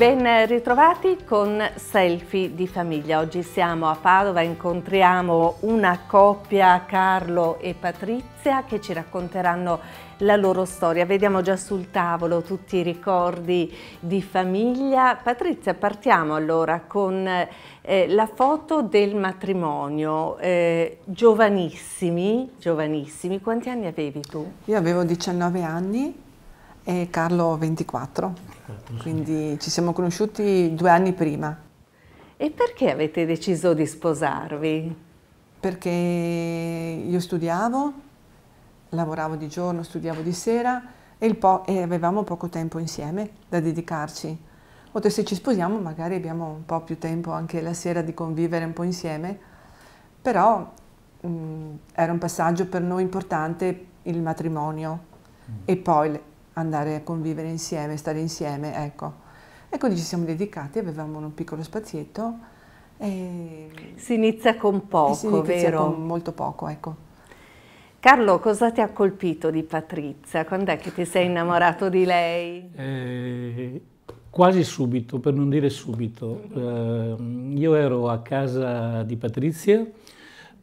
Ben ritrovati con Selfie di famiglia. Oggi siamo a Padova, incontriamo una coppia, Carlo e Patrizia, che ci racconteranno la loro storia. Vediamo già sul tavolo tutti i ricordi di famiglia. Patrizia, partiamo allora con eh, la foto del matrimonio. Eh, giovanissimi, giovanissimi, quanti anni avevi tu? Io avevo 19 anni e Carlo 24. Certo, Quindi ci siamo conosciuti due anni prima. E perché avete deciso di sposarvi? Perché io studiavo, lavoravo di giorno, studiavo di sera e, po e avevamo poco tempo insieme da dedicarci. O se ci sposiamo magari abbiamo un po' più tempo anche la sera di convivere un po' insieme, però mh, era un passaggio per noi importante il matrimonio mm. e poi andare a convivere insieme, stare insieme, ecco. E quindi ci siamo dedicati, avevamo un piccolo spazietto. E... Si inizia con poco, si inizia vero? Con molto poco, ecco. Carlo, cosa ti ha colpito di Patrizia? Quando è che ti sei innamorato di lei? Eh, quasi subito, per non dire subito. Eh, io ero a casa di Patrizia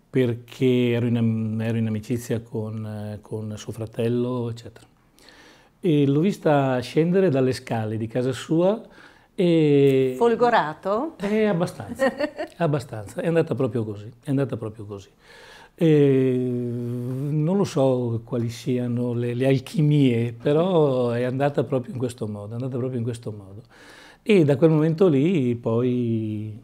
perché ero in, ero in amicizia con, eh, con suo fratello, eccetera e l'ho vista scendere dalle scale di casa sua e... Folgorato? Eh, abbastanza, abbastanza, è andata proprio così, è andata proprio così. E non lo so quali siano le, le, alchimie, però è andata proprio in questo modo, è andata proprio in questo modo. E da quel momento lì poi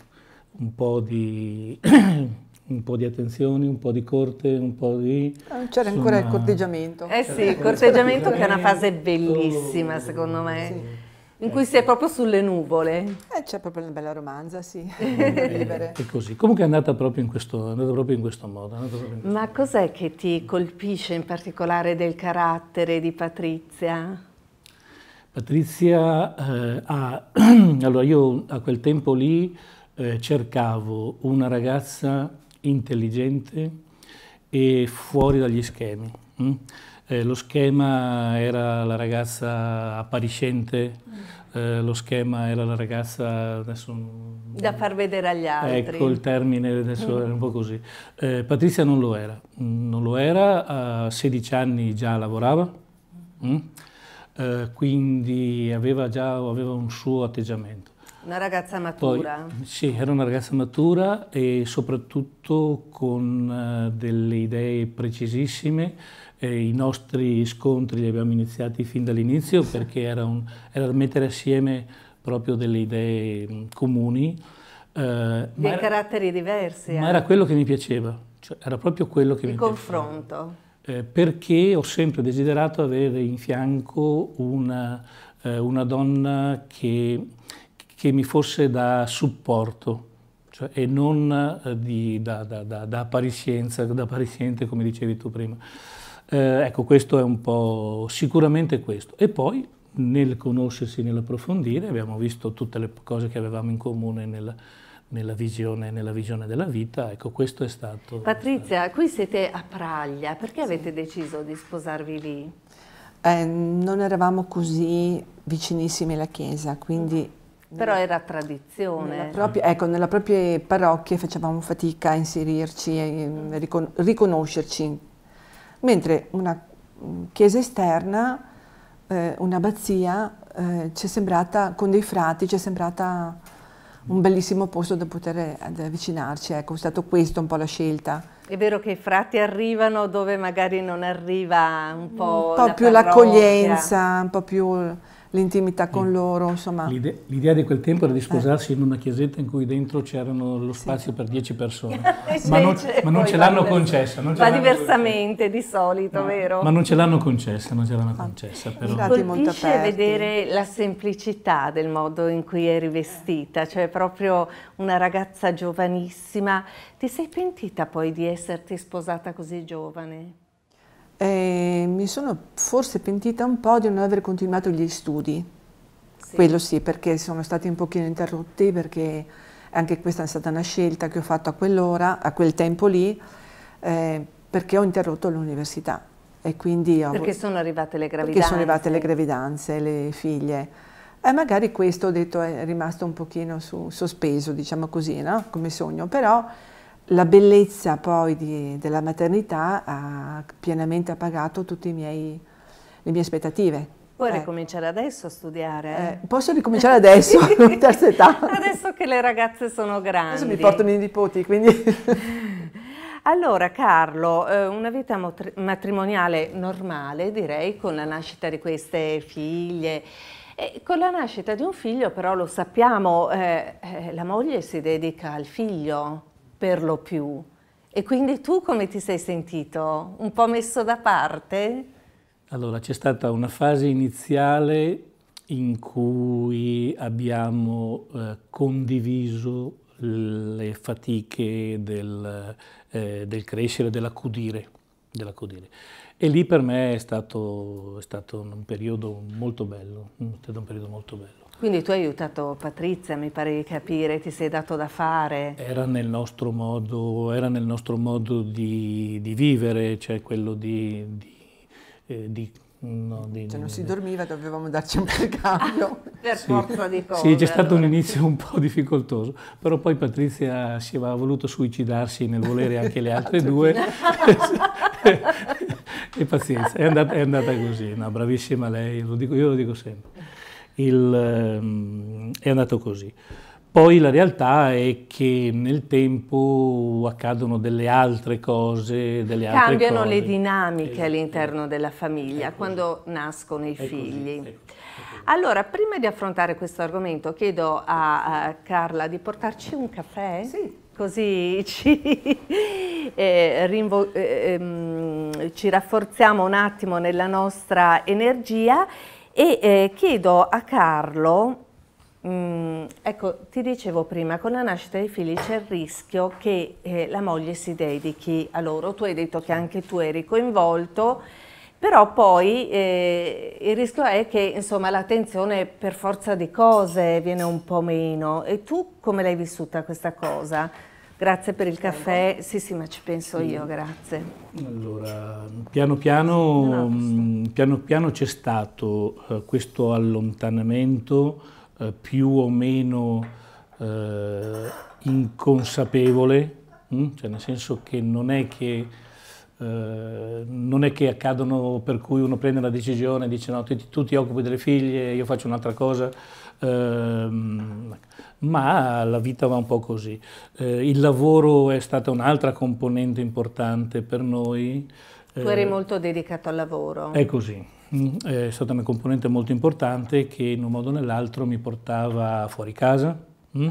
un po' di un po' di attenzioni, un po' di corte, un po' di... Non ah, C'era ancora il corteggiamento. Eh sì, il corteggiamento che è una fase bellissima secondo me. Sì in cui si è proprio sulle nuvole. Eh, c'è proprio una bella romanza, sì. Eh, e, e così. Comunque è andata proprio in questo, è andata proprio in questo modo. In questo Ma cos'è che ti colpisce in particolare del carattere di Patrizia? Patrizia eh, ha... allora io a quel tempo lì eh, cercavo una ragazza intelligente e fuori dagli schemi. Mm? Eh, lo schema era la ragazza appariscente, mm. eh, lo schema era la ragazza adesso, da far vedere agli ecco, altri. Ecco il termine adesso era mm. un po' così. Eh, Patrizia non lo era, mm, non lo era, a 16 anni già lavorava, mm? Eh, quindi aveva già aveva un suo atteggiamento. Una ragazza matura. Poi, sì, era una ragazza matura e soprattutto con eh, delle idee precisissime. Eh, I nostri scontri li abbiamo iniziati fin dall'inizio perché era, un, era mettere assieme proprio delle idee mm, comuni. Eh, Dei era, caratteri diversi. Ma eh. era quello che mi piaceva, cioè, era proprio quello che Il mi confronto. piaceva. confronto. Eh, perché ho sempre desiderato avere in fianco una, una donna che che mi fosse da supporto cioè, e non eh, di, da, da, da, da, apparisciente, come dicevi tu prima. Eh, ecco, questo è un po' sicuramente questo. E poi nel conoscersi, nell'approfondire, abbiamo visto tutte le cose che avevamo in comune nel, nella visione, nella visione, della vita, ecco questo è stato... Patrizia, qui siete a Praglia, perché avete deciso di sposarvi lì? Eh, non eravamo così vicinissimi alla chiesa, quindi però era tradizione. Nella propria, ecco, nelle proprie parrocchie facevamo fatica a inserirci, a mm, ricon riconoscerci. Mentre una mm, chiesa esterna, eh, un'abbazia, eh, ci è sembrata, con dei frati, ci è sembrata un bellissimo posto da poter avvicinarci. Ecco, è stata questa un po' la scelta. È vero che i frati arrivano dove magari non arriva un po', un po più l'accoglienza, un po' più l'intimità con loro, insomma. L'idea, l'idea di quel tempo era di eh. sposarsi eh. in una chiesetta in cui dentro c'erano lo spazio sì. per dieci persone, ma non, ma non ce l'hanno concessa. Non va diversamente di solito, no. vero? Ma non ce l'hanno concessa, non ce l'hanno ah. concessa. Però. Mi colpisce vedere la semplicità del modo in cui è rivestita, cioè proprio una ragazza giovanissima. Ti sei pentita poi di esserti sposata così giovane? eh, mi sono forse pentita un po' di non aver continuato gli studi. Sì. Quello sì, perché sono stati un pochino interrotti, perché anche questa è stata una scelta che ho fatto a quell'ora, a quel tempo lì, eh, perché ho interrotto l'università. E quindi ho, perché sono arrivate le gravidanze. Perché sono arrivate le gravidanze, le figlie. E magari questo, ho detto, è rimasto un pochino su, sospeso, diciamo così, no? come sogno, però la bellezza poi di, della maternità ha pienamente appagato tutte le mie aspettative. Puoi eh. ricominciare adesso a studiare? Eh, posso ricominciare adesso, in terza età. Adesso che le ragazze sono grandi. Adesso mi portano i nipoti, quindi... allora Carlo, eh, una vita matrimoniale normale direi con la nascita di queste figlie, e con la nascita di un figlio però lo sappiamo, eh, eh la moglie si dedica al figlio, per lo più. E quindi tu come ti sei sentito? Un po' messo da parte? Allora, c'è stata una fase iniziale in cui abbiamo eh, condiviso le fatiche del, eh, del crescere, dell'accudire. Dell e lì per me è stato, è stato un periodo molto bello, un periodo molto bello. Quindi tu hai aiutato Patrizia, mi pare di capire, ti sei dato da fare. Era nel nostro modo, nel nostro modo di, di, vivere, cioè quello di... di, eh, di no, cioè non si dormiva, dovevamo darci un cambio. Ah, per sì. forza di cose. Sì, c'è stato allora. un inizio un po' difficoltoso, però poi Patrizia si aveva voluto suicidarsi nel volere anche le altre due. e pazienza, è andata, è andata così, no, bravissima lei, lo dico, io lo dico sempre il, ehm, è andato così. Poi la realtà è che nel tempo accadono delle altre cose, delle Cambiano altre Cambiano le dinamiche esatto. all'interno della ecco. famiglia ecco quando nascono i è ecco figli. Così, allora, prima di affrontare questo argomento, chiedo a, a Carla di portarci un caffè. Sì. Così ci, eh, eh, ehm, ci rafforziamo un attimo nella nostra energia e eh, chiedo a Carlo, mh, mm, ecco ti dicevo prima, con la nascita dei figli c'è il rischio che eh, la moglie si dedichi a loro, tu hai detto che anche tu eri coinvolto, però poi eh, il rischio è che l'attenzione per forza di cose viene un po' meno e tu come l'hai vissuta questa cosa? Grazie per il caffè, sì sì ma ci penso io, grazie. Allora, piano piano, no, mm, piano, piano c'è stato eh, questo allontanamento eh, più o meno eh, inconsapevole, mh? Mm? cioè nel senso che non è che eh, non è che accadono per cui uno prende una decisione e dice no, tu, tu ti occupi delle figlie, io faccio un'altra cosa, eh, ma la vita va un po' così. Eh, il lavoro è stata un'altra componente importante per noi. Tu eri eh, molto dedicato al lavoro. È così, mm, è stata una componente molto importante che in un modo o nell'altro mi portava fuori casa. Mm?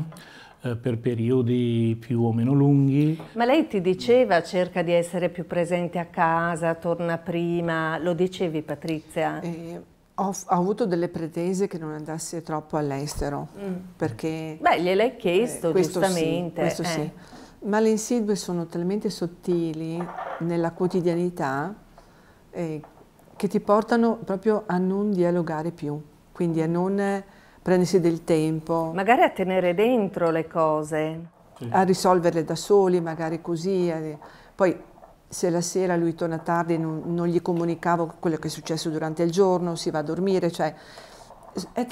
Eh, per periodi più o meno lunghi. Ma lei ti diceva cerca di essere più presente a casa, torna prima, lo dicevi Patrizia? Eh, ho, ho, avuto delle pretese che non andassi troppo all'estero, mm. perché... Beh, gliel'hai chiesto, eh, questo giustamente. Sì, questo sì. Eh. Ma le insidie sono talmente sottili nella quotidianità eh, che ti portano proprio a non dialogare più, quindi a non prendersi del tempo. Magari a tenere dentro le cose. Sì. A risolverle da soli, magari così. Eh. Poi se la sera lui torna tardi non, non gli comunicavo quello che è successo durante il giorno, si va a dormire, cioè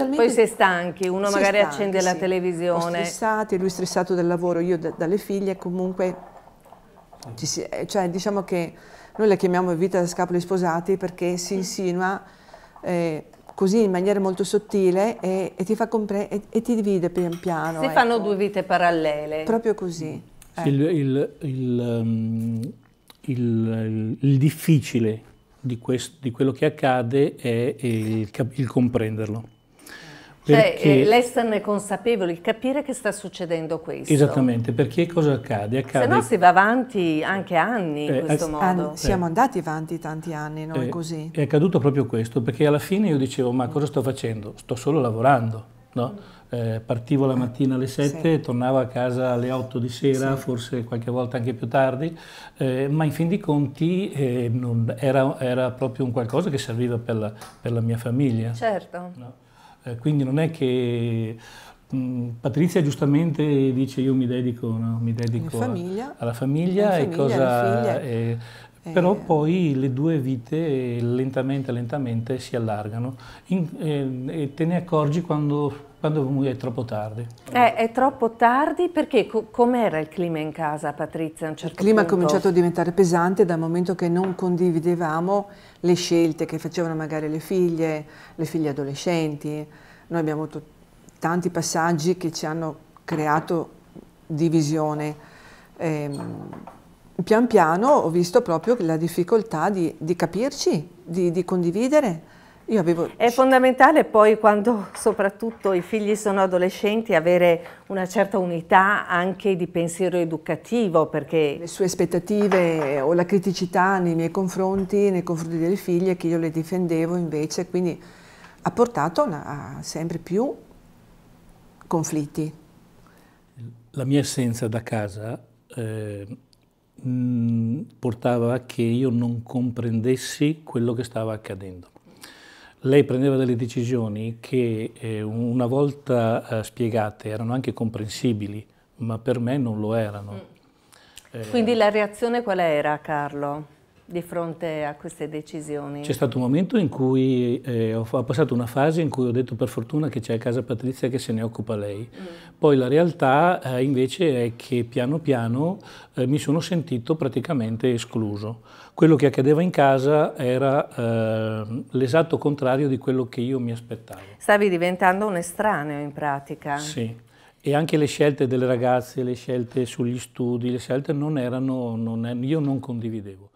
poi si è stanchi, uno si magari stanchi, accende sì. la televisione. O stressati, lui stressato dal lavoro, io da, dalle figlie, comunque, si, eh, cioè, diciamo che noi la chiamiamo vita da scapoli sposati perché si insinua eh, così in maniera molto sottile e, e ti fa comprendere e, ti divide pian piano. Si ecco. fanno due vite parallele. Proprio così. Ecco. Il, il, il, il, difficile di, questo, di, quello che accade è il comprenderlo. Cioè, eh, perché... l'esserne consapevoli, capire che sta succedendo questo. Esattamente, perché cosa accade? accade... Se no si va avanti anche anni in eh, questo eh, modo. An eh, siamo eh. andati avanti tanti anni, noi eh, così. È accaduto proprio questo, perché alla fine io dicevo, ma cosa sto facendo? Sto solo lavorando, no? partivo la mattina alle 7, sì. tornavo a casa alle 8 di sera, sì. forse qualche volta anche più tardi, ma in fin dei conti era, era, proprio un qualcosa che serviva per la, per la mia famiglia. Certo. No? Eh, quindi non è che... Mm, Patrizia giustamente dice io mi dedico, no? mi dedico alla famiglia, alla famiglia, alla famiglia e cosa... Alla eh, Però poi le due vite lentamente, lentamente si allargano In, eh, e te ne accorgi quando, quando è troppo tardi. Eh, è troppo tardi perché co com'era il clima in casa Patrizia a un certo Il clima punto? ha cominciato a diventare pesante dal momento che non condividevamo le scelte che facevano magari le figlie, le figlie adolescenti. Noi abbiamo avuto tanti passaggi che ci hanno creato divisione. Ehm, pian piano ho visto proprio la difficoltà di, di capirci, di, di condividere. Avevo... È fondamentale poi quando soprattutto i figli sono adolescenti avere una certa unità anche di pensiero educativo perché... Le sue aspettative o la criticità nei miei confronti, nei confronti delle figlie che io le difendevo invece, quindi ha portato a sempre più conflitti. La mia assenza da casa... Eh portava a che io non comprendessi quello che stava accadendo. Lei prendeva delle decisioni che eh, una volta eh, spiegate erano anche comprensibili, ma per me non lo erano. Mm. Quindi la reazione qual era, Carlo? di fronte a queste decisioni? C'è stato un momento in cui eh, ho, ho, passato una fase in cui ho detto per fortuna che c'è a casa Patrizia che se ne occupa lei. Mm. Poi la realtà eh, invece è che piano piano eh, mi sono sentito praticamente escluso. Quello che accadeva in casa era eh, l'esatto contrario di quello che io mi aspettavo. Stavi diventando un estraneo in pratica. Sì. E anche le scelte delle ragazze, le scelte sugli studi, le scelte non erano, non, io non condividevo.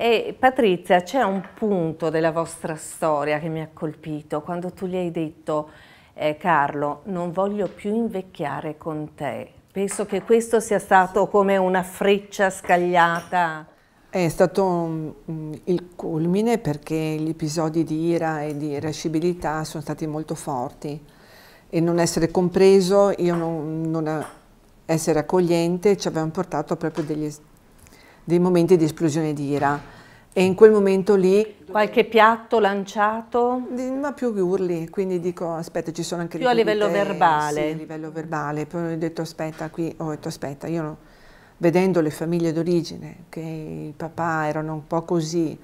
E Patrizia, c'è un punto della vostra storia che mi ha colpito, quando tu gli hai detto eh, Carlo, non voglio più invecchiare con te. Penso che questo sia stato come una freccia scagliata. È stato il culmine perché gli episodi di ira e di irascibilità sono stati molto forti e non essere compreso, io non, non essere accogliente ci avevano portato proprio degli, dei momenti di esplosione di ira. E in quel momento lì... Qualche piatto lanciato? Ma più che urli, quindi dico aspetta ci sono anche... Più a livello verbale. Sì, a livello verbale. Poi ho detto aspetta qui, ho detto aspetta, io no. vedendo le famiglie d'origine, che i papà erano un po' così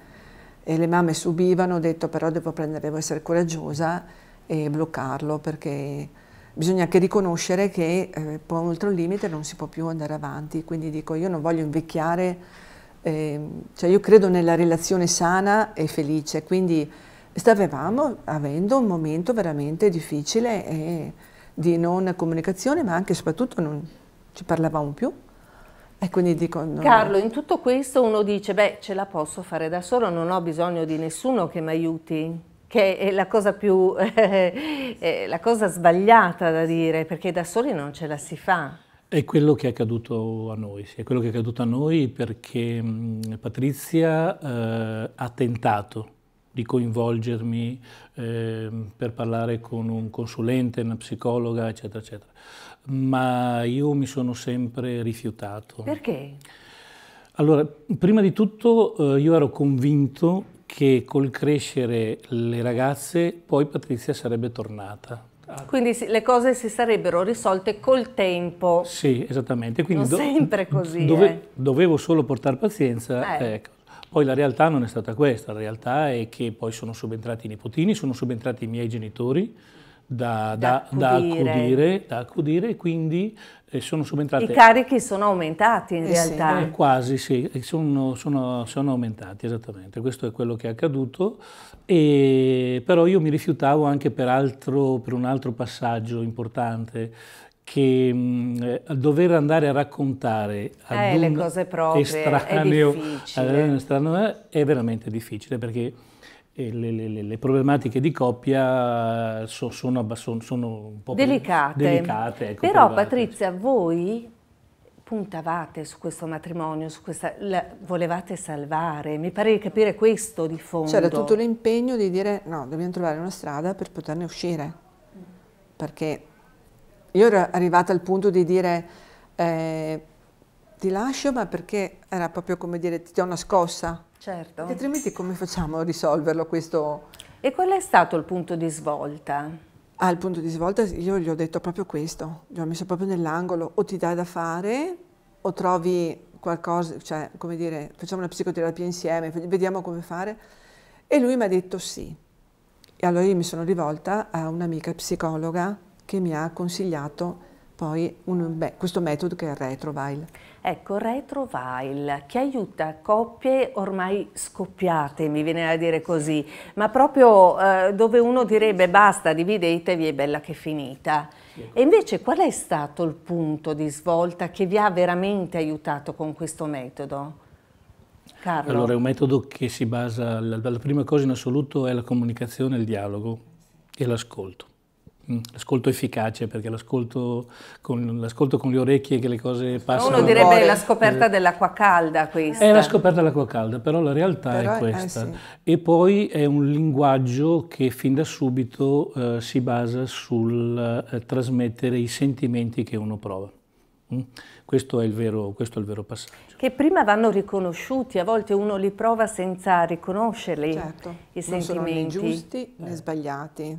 e le mamme subivano, ho detto però devo prendere, devo essere coraggiosa e bloccarlo perché bisogna anche riconoscere che eh, poi oltre un limite non si può più andare avanti, quindi dico io non voglio invecchiare, eh, cioè io credo nella relazione sana e felice, quindi stavamo avendo un momento veramente difficile eh, di non comunicazione, ma anche e soprattutto non ci parlavamo più. E quindi dico, no. Carlo, in tutto questo uno dice, beh, ce la posso fare da solo, non ho bisogno di nessuno che mi aiuti che è la cosa più, eh, eh, la cosa sbagliata da dire, perché da soli non ce la si fa. È quello che è accaduto a noi, sì, è quello che è accaduto a noi perché mh, mm, Patrizia eh, ha tentato di coinvolgermi eh, per parlare con un consulente, una psicologa, eccetera, eccetera. Ma io mi sono sempre rifiutato. Perché? Allora, prima di tutto eh, io ero convinto che col crescere le ragazze poi Patrizia sarebbe tornata. Quindi le cose si sarebbero risolte col tempo. Sì, esattamente. Quindi non sempre così. Dove eh. Dovevo solo portare pazienza. Eh. Ecco. Poi la realtà non è stata questa, la realtà è che poi sono subentrati i nipotini, sono subentrati i miei genitori da, da, da, accudire. da accudire, da accudire, quindi sono subentrate. I carichi sono aumentati in eh realtà. Sì. Eh, quasi sì, sono, sono, sono, aumentati esattamente, questo è quello che è accaduto, e, però io mi rifiutavo anche per, altro, per un altro passaggio importante che mh, dover andare a raccontare ad eh, un le cose proprie estraneo, è, è veramente difficile perché le, le, le, problematiche di coppia eh, so, sono, sono, sono, un po' delicate. delicate ecco, Però private. Patrizia, voi puntavate su questo matrimonio, su questa, la, volevate salvare, mi pare di capire questo di fondo. C'era cioè, tutto l'impegno di dire no, dobbiamo trovare una strada per poterne uscire, perché io ero arrivata al punto di dire eh, ti lascio ma perché era proprio come dire ti do una scossa, Certo. Perché altrimenti come facciamo a risolverlo questo? E qual è stato il punto di svolta? Ah, il punto di svolta io gli ho detto proprio questo, gli ho messo proprio nell'angolo, o ti dai da fare o trovi qualcosa, cioè come dire, facciamo una psicoterapia insieme, vediamo come fare. E lui mi ha detto sì. E allora io mi sono rivolta a un'amica psicologa che mi ha consigliato poi un, beh, questo metodo che è il retrovile. Ecco, retrovile che aiuta coppie ormai scoppiate, mi viene a dire così, ma proprio eh, dove uno direbbe basta, dividetevi, è bella che è finita. Ecco. E invece qual è stato il punto di svolta che vi ha veramente aiutato con questo metodo? Carlo? Allora è un metodo che si basa, la, la prima cosa in assoluto è la comunicazione, il dialogo e l'ascolto Mm. L'ascolto efficace, perché l'ascolto con, l'ascolto con, le orecchie che le cose passano. Uno direbbe la scoperta dell'acqua calda questa. È la scoperta dell'acqua calda, però la realtà però, è eh, questa. Eh, sì. E poi è un linguaggio che fin da subito eh, si basa sul eh, trasmettere i sentimenti che uno prova. Mm? Questo, è vero, questo è, il vero, passaggio. Che prima vanno riconosciuti, a volte uno li prova senza riconoscerli, certo, i sentimenti. non Sono né giusti né eh. sbagliati.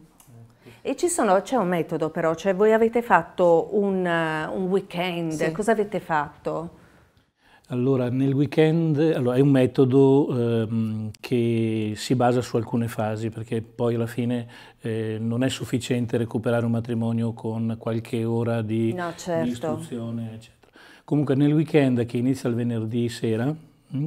E sono, c'è un metodo però, cioè voi avete fatto un, un weekend, sì. cosa avete fatto? Allora, nel weekend allora, è un metodo ehm, che si basa su alcune fasi, perché poi alla fine eh, non è sufficiente recuperare un matrimonio con qualche ora di, no, certo. di istruzione, eccetera. Comunque nel weekend che inizia il venerdì sera mm,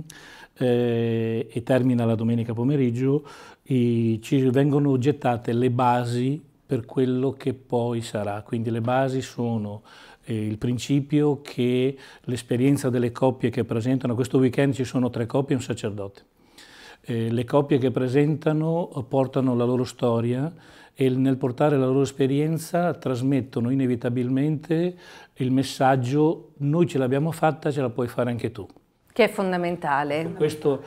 eh, e termina la domenica pomeriggio, i, ci vengono gettate le basi per quello che poi sarà. Quindi le basi sono eh, il principio che l'esperienza delle coppie che presentano, questo weekend ci sono tre coppie e un sacerdote. Eh, le coppie che presentano eh, portano la loro storia e nel portare la loro esperienza trasmettono inevitabilmente il messaggio noi ce l'abbiamo fatta, ce la puoi fare anche tu. Che è fondamentale. Questo,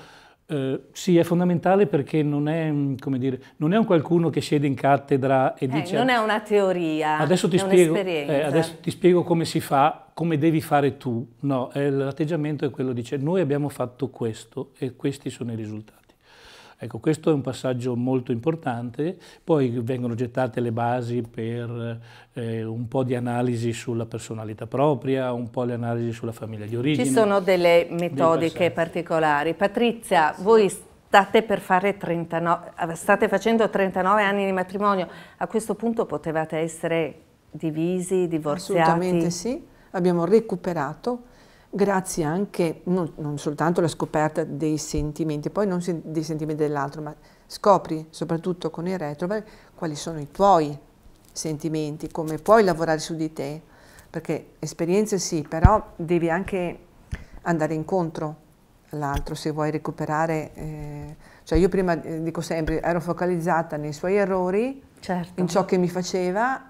eh, sì, è fondamentale perché non è, dire, non è, un qualcuno che siede in cattedra e eh, dice... Non è una teoria, adesso ti spiego, eh, adesso ti spiego come si fa, come devi fare tu. No, l'atteggiamento è quello di dire noi abbiamo fatto questo e questi sono i risultati. Ecco, questo è un passaggio molto importante, poi vengono gettate le basi per eh, un po' di analisi sulla personalità propria, un po' le analisi sulla famiglia di origine. Ci sono delle metodiche particolari. Patrizia, sì. voi state, 39, eh, state facendo 39 anni di matrimonio, a questo punto potevate essere divisi, divorziati? Assolutamente sì, abbiamo recuperato grazie anche non, non, soltanto alla scoperta dei sentimenti, poi non sen dei sentimenti dell'altro, ma scopri soprattutto con il retro quali sono i tuoi sentimenti, come puoi lavorare su di te, perché esperienze sì, però devi anche andare incontro all'altro se vuoi recuperare. Eh, cioè io prima eh, dico sempre, ero focalizzata nei suoi errori, certo. in ciò che mi faceva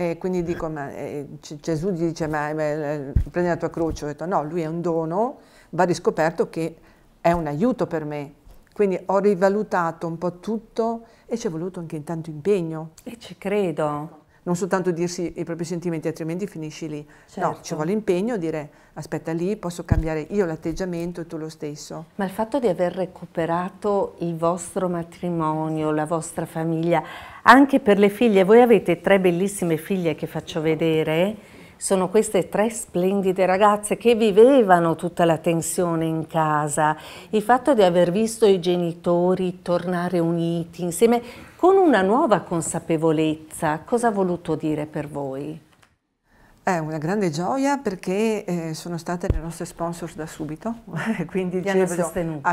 e quindi dico, ma, eh, Gesù dice, ma, eh, eh, prendi la tua croce. Ho detto, no, lui è un dono, va riscoperto che è un aiuto per me. Quindi ho rivalutato un po' tutto e ci è voluto anche tanto impegno. E ci credo non soltanto dirsi i propri sentimenti, altrimenti finisci lì. Certo. No, ci vuole impegno, dire aspetta lì, posso cambiare io l'atteggiamento e tu lo stesso. Ma il fatto di aver recuperato il vostro matrimonio, la vostra famiglia, anche per le figlie, voi avete tre bellissime figlie che faccio vedere, sono queste tre splendide ragazze che vivevano tutta la tensione in casa, il fatto di aver visto i genitori tornare uniti insieme con una nuova consapevolezza, cosa ha voluto dire per voi? È una grande gioia perché eh, sono state le nostre sponsor da subito, quindi vi hanno sostenuto.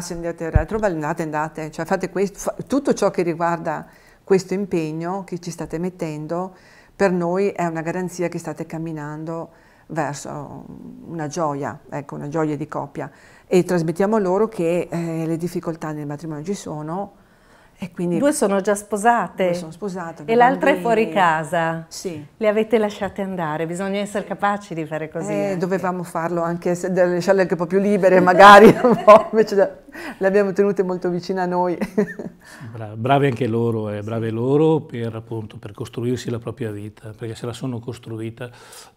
retro, andate, andate, cioè fate questo, tutto ciò che riguarda questo impegno che ci state mettendo per noi è una garanzia che state camminando verso una gioia, ecco, una gioia di coppia e trasmettiamo loro che eh, le difficoltà nel matrimonio ci sono, due sono già sposate. Sono sposate e l'altra è fuori casa. Sì. Le avete lasciate andare, bisogna essere capaci di fare così. Eh, dovevamo farlo anche, se lasciarle anche un po' più libere magari, po', invece da, le abbiamo tenute molto vicine a noi. Bra brave anche loro, eh, brave loro per, appunto, per costruirsi la propria vita, perché se la sono costruita,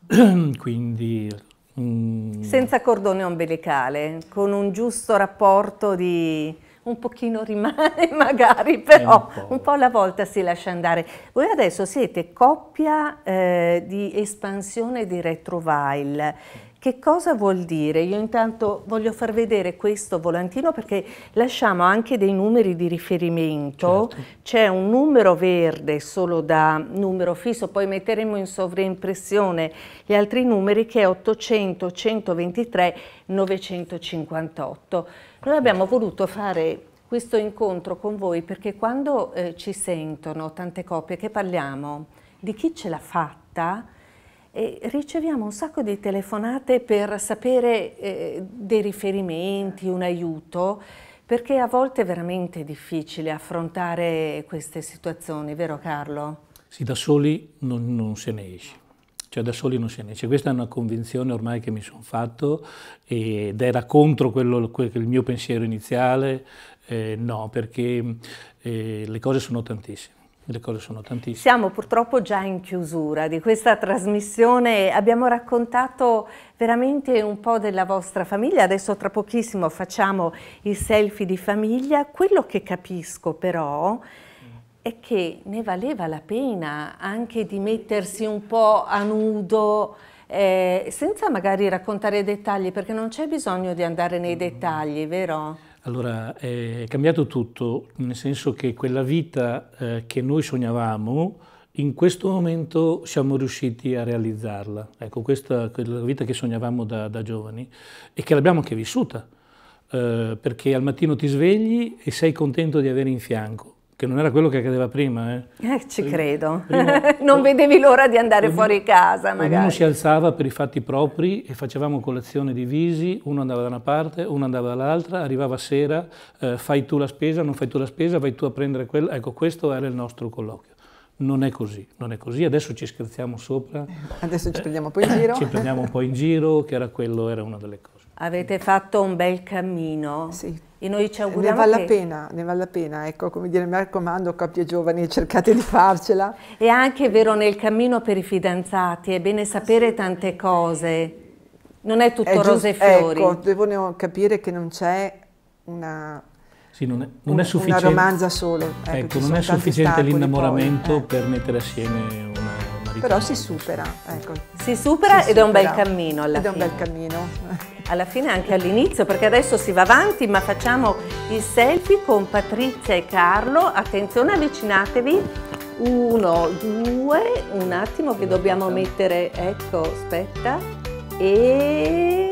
quindi mm. senza cordone ombelicale, con un giusto rapporto di un pochino rimane magari, però un po'. un po'. alla volta si lascia andare. Voi adesso siete coppia eh, di espansione di retrovile che cosa vuol dire? Io intanto voglio far vedere questo volantino perché lasciamo anche dei numeri di riferimento. Certo. C'è un numero verde solo da numero fisso, poi metteremo in sovrimpressione gli altri numeri che è 800 123 958. Noi abbiamo voluto fare questo incontro con voi perché quando eh, ci sentono tante coppie che parliamo di chi ce l'ha fatta, e riceviamo un sacco di telefonate per sapere eh, dei riferimenti, un aiuto, perché a volte è veramente difficile affrontare queste situazioni, vero Carlo? Sì, da soli non, non se ne esce cioè da soli non se ne esce. Questa è una convinzione ormai che mi sono fatto ed era contro quello, il mio pensiero iniziale, eh, no, perché eh, le cose sono tantissime le cose sono tantissime. Siamo purtroppo già in chiusura di questa trasmissione, abbiamo raccontato veramente un po' della vostra famiglia, adesso tra pochissimo facciamo i selfie di famiglia, quello che capisco però è che ne valeva la pena anche di mettersi un po' a nudo, eh, senza magari raccontare dettagli, perché non c'è bisogno di andare nei dettagli, vero? Allora, è cambiato tutto, nel senso che quella vita eh, che noi sognavamo, in questo momento siamo riusciti a realizzarla. Ecco, questa è la vita che sognavamo da, da giovani e che l'abbiamo anche vissuta, eh, perché al mattino ti svegli e sei contento di avere in fianco che non era quello che accadeva prima. Eh. eh ci credo, prima, non vedevi l'ora di andare ognuno, fuori casa magari. Ognuno si alzava per i fatti propri e facevamo colazione divisi, uno andava da una parte, uno andava dall'altra, arrivava sera, eh, fai tu la spesa, non fai tu la spesa, vai tu a prendere quello. Ecco, questo era il nostro colloquio. Non è così, non è così, adesso ci scherziamo sopra. Adesso ci prendiamo un po' in giro. Ci prendiamo un po' in giro, che era quello, era una delle cose. Avete fatto un bel cammino. Sì e noi ci auguriamo ne vale che... la pena, ne vale la pena, ecco, come dire, mi raccomando coppie giovani, cercate di farcela. È anche vero nel cammino per i fidanzati, è bene sapere tante cose, non è tutto è giusto, rose e fiori. Ecco, devono capire che non c'è una... Sì, non è, non un, è sufficiente. Una romanza solo. Ecco, ecco non è sufficiente l'innamoramento eh. per mettere assieme una, una Però si supera, ecco. Si supera si ed supera. è un bel cammino alla ed fine. Ed è un bel cammino alla fine anche all'inizio, perché adesso si va avanti, ma facciamo il selfie con Patrizia e Carlo. Attenzione, avvicinatevi. Uno, due, un attimo che dobbiamo mettere, ecco, aspetta. E